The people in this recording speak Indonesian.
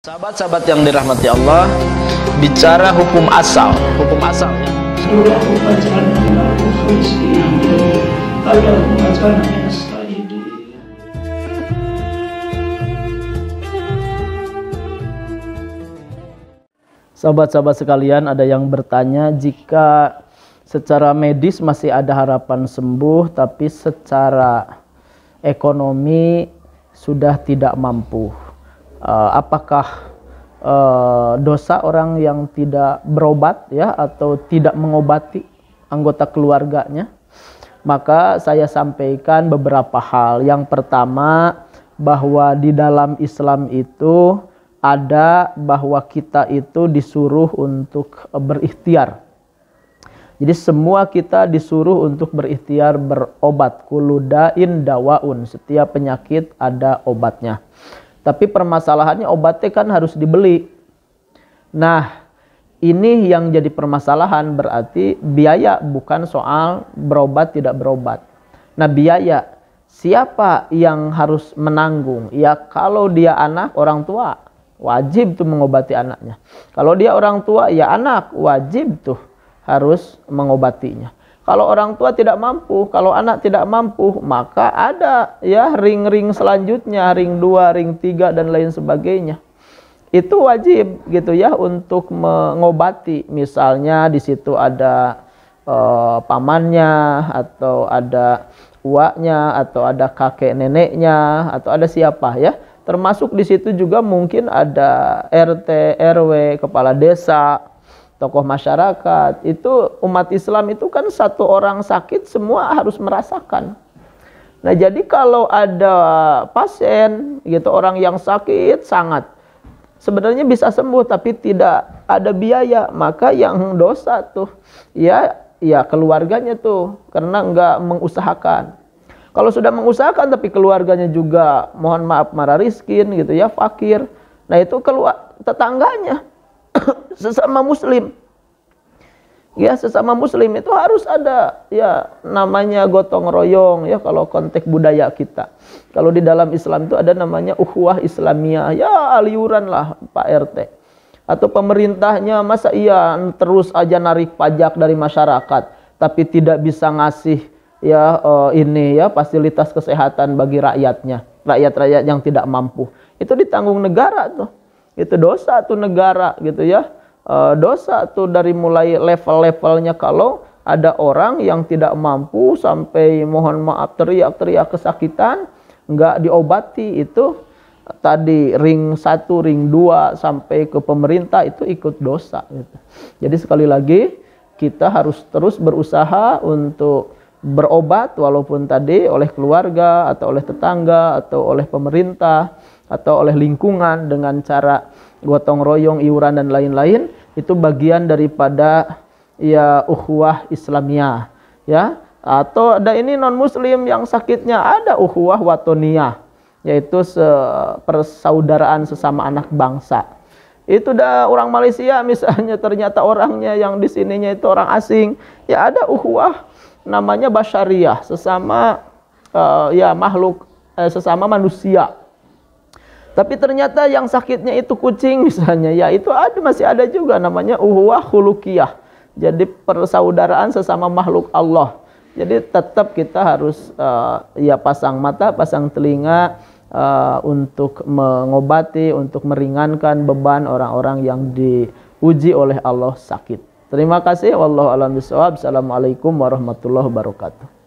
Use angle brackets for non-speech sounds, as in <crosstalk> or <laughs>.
Sahabat-sahabat yang dirahmati Allah, bicara hukum asal, hukum asal. Ya. Sahabat-sahabat sekalian, ada yang bertanya jika secara medis masih ada harapan sembuh, tapi secara ekonomi sudah tidak mampu uh, apakah eh, dosa orang yang tidak berobat ya atau tidak mengobati anggota keluarganya maka saya sampaikan beberapa hal yang pertama bahwa di dalam Islam itu ada bahwa kita itu disuruh untuk berikhtiar. Jadi semua kita disuruh untuk berikhtiar berobat. Kuludain dawaun. Setiap penyakit ada obatnya. Tapi permasalahannya obatnya kan harus dibeli. Nah, ini yang jadi permasalahan berarti biaya bukan soal berobat tidak berobat. Nah, biaya siapa yang harus menanggung? Ya kalau dia anak orang tua wajib tuh mengobati anaknya. Kalau dia orang tua ya anak wajib tuh harus mengobatinya. Kalau orang tua tidak mampu, kalau anak tidak mampu, maka ada ya ring-ring selanjutnya, ring 2, ring 3 dan lain sebagainya. Itu wajib gitu ya untuk mengobati. Misalnya di situ ada eh, pamannya atau ada uaknya atau ada kakek neneknya atau ada siapa ya. Termasuk di situ juga mungkin ada RT, RW, kepala desa, tokoh masyarakat. Itu umat Islam itu kan satu orang sakit semua harus merasakan. Nah, jadi kalau ada pasien gitu orang yang sakit sangat sebenarnya bisa sembuh tapi tidak ada biaya, maka yang dosa tuh ya ya keluarganya tuh karena nggak mengusahakan. Kalau sudah mengusahakan tapi keluarganya juga mohon maaf marah riskin gitu ya, fakir. Nah, itu keluar tetangganya <coughs> sesama muslim ya sesama muslim itu harus ada ya namanya gotong royong ya kalau konteks budaya kita kalau di dalam Islam itu ada namanya uhwah Islamiyah ya aliuran lah Pak RT atau pemerintahnya masa iya terus aja narik pajak dari masyarakat tapi tidak bisa ngasih ya uh, ini ya fasilitas kesehatan bagi rakyatnya rakyat-rakyat yang tidak mampu itu ditanggung negara tuh itu dosa tuh negara gitu ya e, dosa tuh dari mulai level-levelnya kalau ada orang yang tidak mampu sampai mohon maaf teriak-teriak kesakitan nggak diobati itu tadi ring satu ring dua sampai ke pemerintah itu ikut dosa gitu. Jadi sekali lagi kita harus terus berusaha untuk berobat walaupun tadi oleh keluarga atau oleh tetangga atau oleh pemerintah atau oleh lingkungan dengan cara gotong royong, iuran dan lain-lain itu bagian daripada ya ukhuwah Islamiyah ya atau ada ini non muslim yang sakitnya ada ukhuwah watoniyah yaitu persaudaraan sesama anak bangsa itu dah orang Malaysia misalnya ternyata orangnya yang di sininya itu orang asing ya ada ukhuwah namanya basyariah, sesama uh, ya makhluk uh, sesama manusia. Tapi ternyata yang sakitnya itu kucing <laughs> misalnya, ya itu ada masih ada juga namanya uhuwah khuluqiyah. Jadi persaudaraan sesama makhluk Allah. Jadi tetap kita harus uh, ya pasang mata, pasang telinga uh, untuk mengobati, untuk meringankan beban orang-orang yang diuji oleh Allah sakit. Terima kasih. Wallahu a'lam bishawab. Assalamualaikum warahmatullahi wabarakatuh.